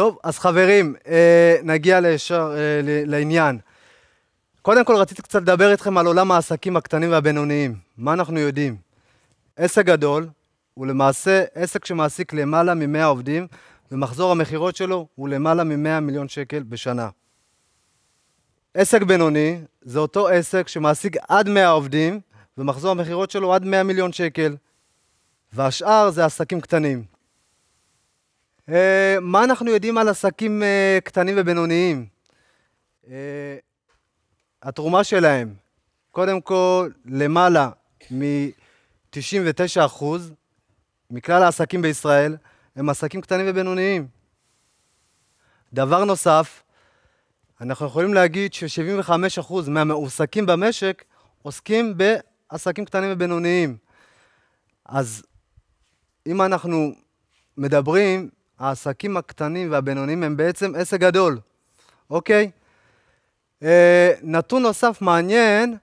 טוב, אז חברים, אה, נגיע לישר, אה, לעניין. קודם כל רציתי קצת לדבר איתכם על עולם העסקים הקטנים והבינוניים. מה אנחנו יודעים? עסק גדול הוא למעשה עסק שמעסיק למעלה מ-100 עובדים, ומחזור המכירות שלו הוא למעלה מ-100 מיליון שקל בשנה. עסק בינוני זה אותו עסק שמעסיק עד 100 עובדים, ומחזור המכירות שלו עד 100 מיליון שקל. והשאר זה עסקים קטנים. Uh, מה אנחנו יודעים על עסקים uh, קטנים ובינוניים? Uh, התרומה שלהם, קודם כל, למעלה מ-99% מכלל העסקים בישראל הם עסקים קטנים ובינוניים. דבר נוסף, אנחנו יכולים להגיד ש-75% מהמועסקים במשק עוסקים בעסקים קטנים ובינוניים. אז אם אנחנו מדברים העסקים הקטנים והבינוניים הם בעצם עסק גדול, אוקיי? אה, נתון נוסף מעניין,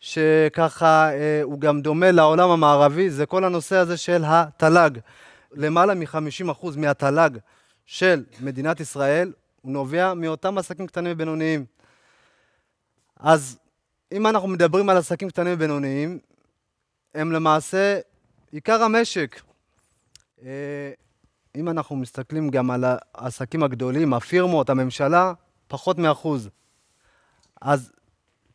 שככה אה, הוא גם דומה לעולם המערבי, זה כל הנושא הזה של התל"ג. למעלה מ-50% מהתל"ג של מדינת ישראל הוא נובע מאותם עסקים קטנים ובינוניים. אז אם אנחנו מדברים על עסקים קטנים ובינוניים, הם למעשה עיקר המשק. אה, אם אנחנו מסתכלים גם על העסקים הגדולים, הפירמות, הממשלה, פחות מאחוז. אז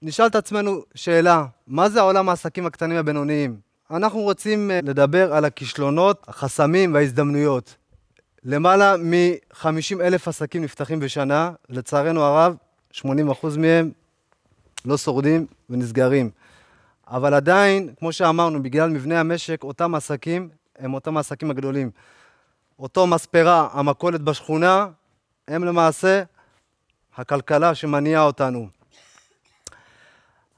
נשאל את עצמנו שאלה, מה זה העולם העסקים הקטנים והבינוניים? אנחנו רוצים אה, לדבר על הכישלונות, החסמים וההזדמנויות. למעלה מ-50 אלף עסקים נפתחים בשנה, לצערנו הרב, 80 אחוז מהם לא שורדים ונסגרים. אבל עדיין, כמו שאמרנו, בגלל מבנה המשק, אותם עסקים הם אותם העסקים הגדולים. אותו מספרה, המכולת בשכונה, הם למעשה הכלכלה שמניעה אותנו.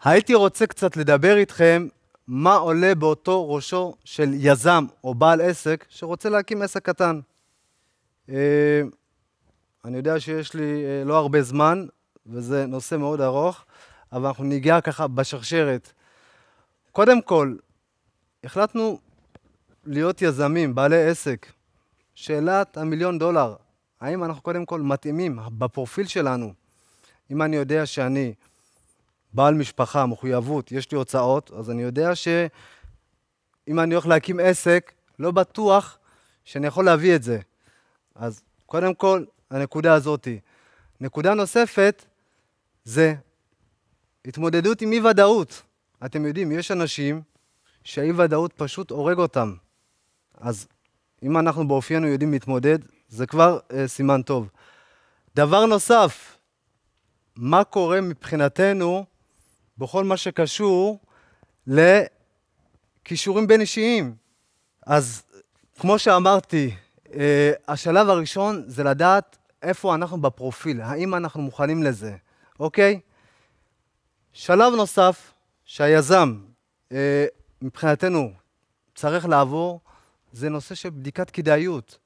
הייתי רוצה קצת לדבר איתכם מה עולה באותו ראשו של יזם או בעל עסק שרוצה להקים עסק קטן. אה, אני יודע שיש לי אה, לא הרבה זמן, וזה נושא מאוד ארוך, אבל אנחנו ניגע ככה בשרשרת. קודם כל, החלטנו להיות יזמים, בעלי עסק. שאלת המיליון דולר, האם אנחנו קודם כל מתאימים בפרופיל שלנו? אם אני יודע שאני בעל משפחה, מחויבות, יש לי הוצאות, אז אני יודע שאם אני הולך להקים עסק, לא בטוח שאני יכול להביא את זה. אז קודם כל, הנקודה הזאתי. נקודה נוספת זה התמודדות עם אי-ודאות. אתם יודעים, יש אנשים שהאי-ודאות פשוט הורג אותם. אז אם אנחנו באופיינו יודעים להתמודד, זה כבר אה, סימן טוב. דבר נוסף, מה קורה מבחינתנו בכל מה שקשור לכישורים בין אישיים? אז כמו שאמרתי, אה, השלב הראשון זה לדעת איפה אנחנו בפרופיל, האם אנחנו מוכנים לזה, אוקיי? שלב נוסף שהיזם אה, מבחינתנו צריך לעבור, זה נושא של בדיקת כדאיות.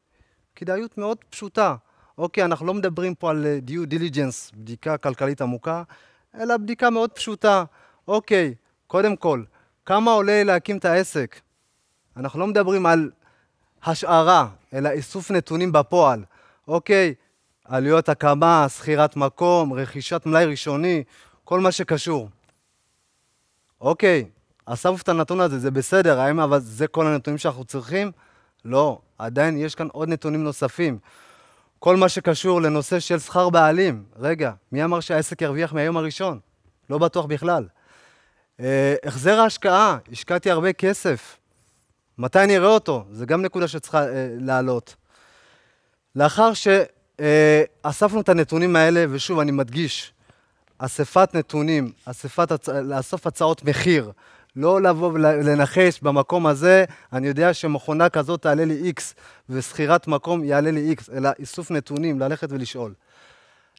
כדאיות מאוד פשוטה. אוקיי, אנחנו לא מדברים פה על אה, due diligence, בדיקה כלכלית עמוקה, אלא בדיקה מאוד פשוטה. אוקיי, קודם כל, כמה עולה להקים את העסק? אנחנו לא מדברים על השערה, אלא איסוף נתונים בפועל. אוקיי, עלויות הקמה, שכירת מקום, רכישת מלאי ראשוני, כל מה שקשור. אוקיי, אסף את הנתון הזה, זה בסדר, האם אבל זה כל הנתונים שאנחנו צריכים? לא, עדיין יש כאן עוד נתונים נוספים. כל מה שקשור לנושא של שכר בעלים, רגע, מי אמר שהעסק ירוויח מהיום הראשון? לא בטוח בכלל. אה, החזר ההשקעה, השקעתי הרבה כסף, מתי אני אראה אותו? זה גם נקודה שצריכה אה, לעלות. לאחר שאספנו אה, את הנתונים האלה, ושוב, אני מדגיש, אספת נתונים, אספת, הצ... לאסוף הצעות מחיר, לא לבוא ולנחש במקום הזה, אני יודע שמכונה כזאת תעלה לי איקס, ושכירת מקום יעלה לי איקס, אלא איסוף נתונים, ללכת ולשאול.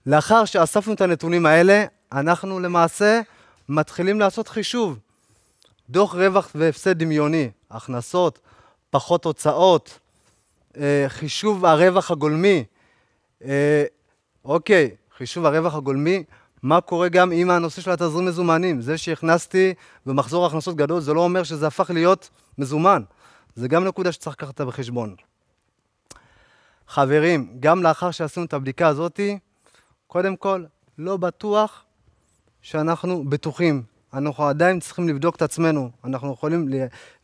לאחר שאספנו את הנתונים האלה, אנחנו למעשה מתחילים לעשות חישוב. דוח רווח והפסד דמיוני, הכנסות, פחות הוצאות, אה, חישוב הרווח הגולמי. אה, אוקיי, חישוב הרווח הגולמי מה קורה גם עם הנושא של התזרים מזומנים? זה שהכנסתי במחזור הכנסות גדול, זה לא אומר שזה הפך להיות מזומן. זה גם נקודה שצריך לקחת בחשבון. חברים, גם לאחר שעשינו את הבדיקה הזאת, קודם כל, לא בטוח שאנחנו בטוחים. אנחנו עדיין צריכים לבדוק את עצמנו. אנחנו יכולים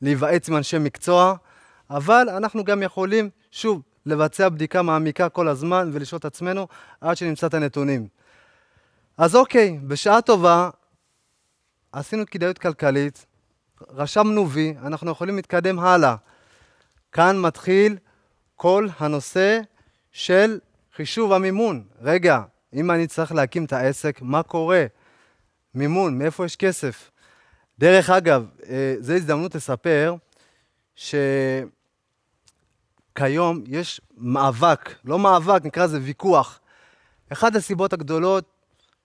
להיוועץ עם אנשי מקצוע, אבל אנחנו גם יכולים, שוב, לבצע בדיקה מעמיקה כל הזמן ולשאול את עצמנו עד שנמצא את הנתונים. אז אוקיי, בשעה טובה עשינו כדאיות כלכלית, רשמנו וי, אנחנו יכולים להתקדם הלאה. כאן מתחיל כל הנושא של חישוב המימון. רגע, אם אני צריך להקים את העסק, מה קורה? מימון, מאיפה יש כסף? דרך אגב, אה, זו הזדמנות לספר שכיום יש מאבק, לא מאבק, נקרא לזה ויכוח. אחת הסיבות הגדולות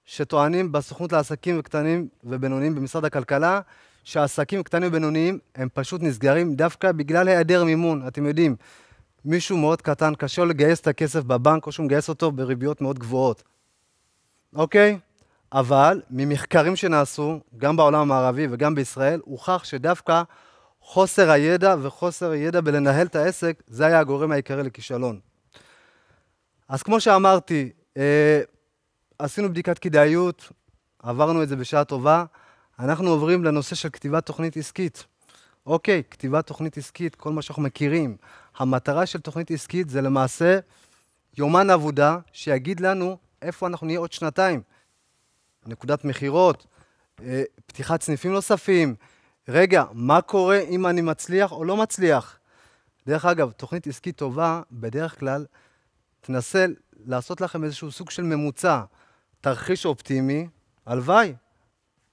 שטוענים בסוכנות לעסקים קטנים ובינוניים במשרד הכלכלה, שהעסקים קטנים ובינוניים הם פשוט נסגרים דווקא בגלל היעדר מימון. אתם יודעים, מישהו מאוד קטן, קשה לו לגייס את הכסף בבנק, או שהוא מגייס אותו בריביות מאוד גבוהות. אוקיי? אבל ממחקרים שנעשו, גם בעולם המערבי וגם בישראל, הוכח שדווקא חוסר הידע וחוסר ידע בלנהל את העסק, זה היה הגורם העיקרי לכישלון. אז כמו שאמרתי, אה, עשינו בדיקת כדאיות, עברנו את זה בשעה טובה. אנחנו עוברים לנושא של כתיבת תוכנית עסקית. אוקיי, כתיבת תוכנית עסקית, כל מה שאנחנו מכירים. המטרה של תוכנית עסקית זה למעשה יומן עבודה שיגיד לנו איפה אנחנו נהיה עוד שנתיים. נקודת מכירות, אה, פתיחת סניפים נוספים. רגע, מה קורה אם אני מצליח או לא מצליח? דרך אגב, תוכנית עסקית טובה, בדרך כלל, תנסה לעשות לכם איזשהו סוג של ממוצע. תרחיש אופטימי, הלוואי.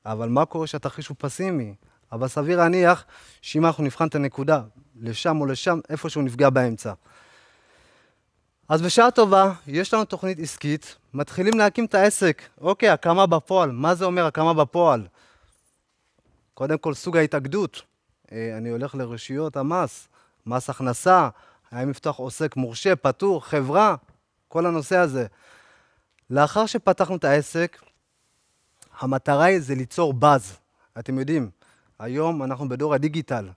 אבל מה קורה כשהתרחיש הוא פסימי? אבל סביר להניח שאם אנחנו נבחן את הנקודה לשם או לשם, איפשהו נפגע באמצע. אז בשעה טובה, יש לנו תוכנית עסקית, מתחילים להקים את העסק. אוקיי, הקמה בפועל. מה זה אומר הקמה בפועל? קודם כל, סוג ההתאגדות. אה, אני הולך לרשויות המס, מס הכנסה, האם לפתוח עוסק מורשה, פטור, חברה, כל הנושא הזה. לאחר שפתחנו את העסק, המטרה היא זה ליצור באז. אתם יודעים, היום אנחנו בדור הדיגיטל.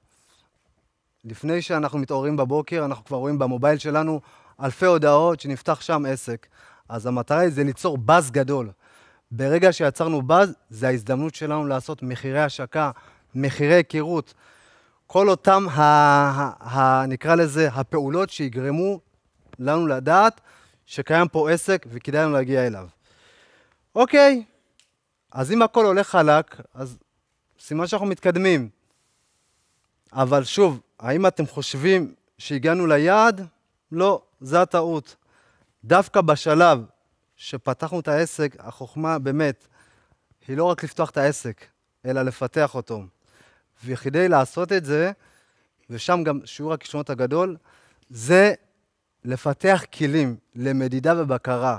לפני שאנחנו מתעוררים בבוקר, אנחנו כבר רואים במובייל שלנו אלפי הודעות שנפתח שם עסק. אז המטרה היא זה ליצור באז גדול. ברגע שיצרנו באז, זה ההזדמנות שלנו לעשות מחירי השקה, מחירי היכרות. כל אותם, ה, ה, ה, נקרא לזה, הפעולות שיגרמו לנו לדעת שקיים פה עסק וכדאי לנו להגיע אליו. אוקיי, אז אם הכל הולך חלק, אז סימן שאנחנו מתקדמים. אבל שוב, האם אתם חושבים שהגענו ליעד? לא, זו הטעות. דווקא בשלב שפתחנו את העסק, החוכמה באמת היא לא רק לפתוח את העסק, אלא לפתח אותו. וכדי לעשות את זה, ושם גם שיעור הכישרונות הגדול, זה לפתח כלים למדידה ובקרה,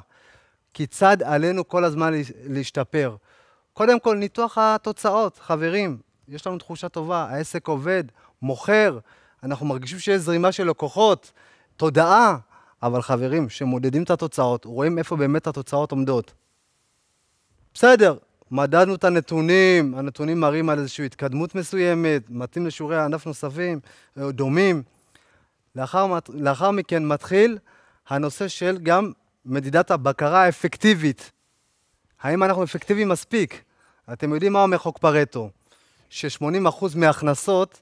כיצד עלינו כל הזמן להשתפר. קודם כל, ניתוח התוצאות. חברים, יש לנו תחושה טובה, העסק עובד, מוכר, אנחנו מרגישים שיש זרימה של לקוחות, תודעה, אבל חברים, שמודדים את התוצאות, רואים איפה באמת התוצאות עומדות. בסדר, מדדנו את הנתונים, הנתונים מראים על איזושהי התקדמות מסוימת, מתאים לשיעורי ענף נוספים, אה, דומים. לאחר, לאחר מכן מתחיל הנושא של גם מדידת הבקרה האפקטיבית. האם אנחנו אפקטיביים מספיק? אתם יודעים מה אומר חוק פרטו, ש-80% מההכנסות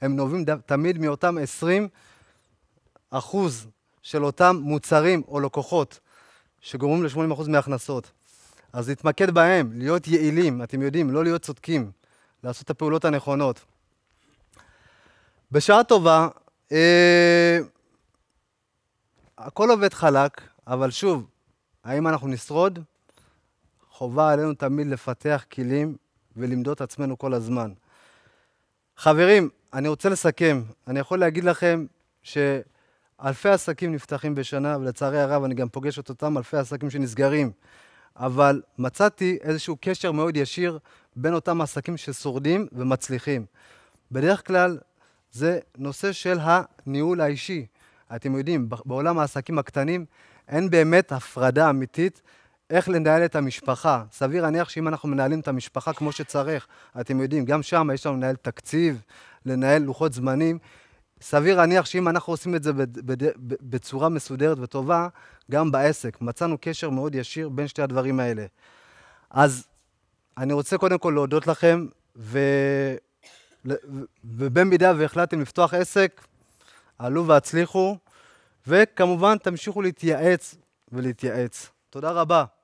הם נובעים תמיד מאותם 20% של אותם מוצרים או לקוחות שגורמים ל-80% מההכנסות. אז להתמקד בהם, להיות יעילים, אתם יודעים, לא להיות צודקים, לעשות את הפעולות הנכונות. בשעה טובה, אה, הכל עובד חלק, אבל שוב, האם אנחנו נשרוד? חובה עלינו תמיד לפתח כלים ולמדוד את עצמנו כל הזמן. חברים, אני רוצה לסכם. אני יכול להגיד לכם שאלפי עסקים נפתחים בשנה, ולצערי הרב אני גם פוגש את אותם אלפי עסקים שנסגרים. אבל מצאתי איזשהו קשר מאוד ישיר בין אותם עסקים ששורדים ומצליחים. בדרך כלל זה נושא של הניהול האישי. אתם יודעים, בעולם העסקים הקטנים אין באמת הפרדה אמיתית איך לנהל את המשפחה. סביר להניח שאם אנחנו מנהלים את המשפחה כמו שצריך, אתם יודעים, גם שם יש לנו לנהל תקציב, לנהל לוחות זמנים. סביר להניח שאם אנחנו עושים את זה בצורה מסודרת וטובה, גם בעסק. מצאנו קשר מאוד ישיר בין שתי הדברים האלה. אז אני רוצה קודם כל להודות לכם, ו... ובמידה והחלטתם לפתוח עסק, עלו והצליחו, וכמובן תמשיכו להתייעץ ולהתייעץ. תודה רבה.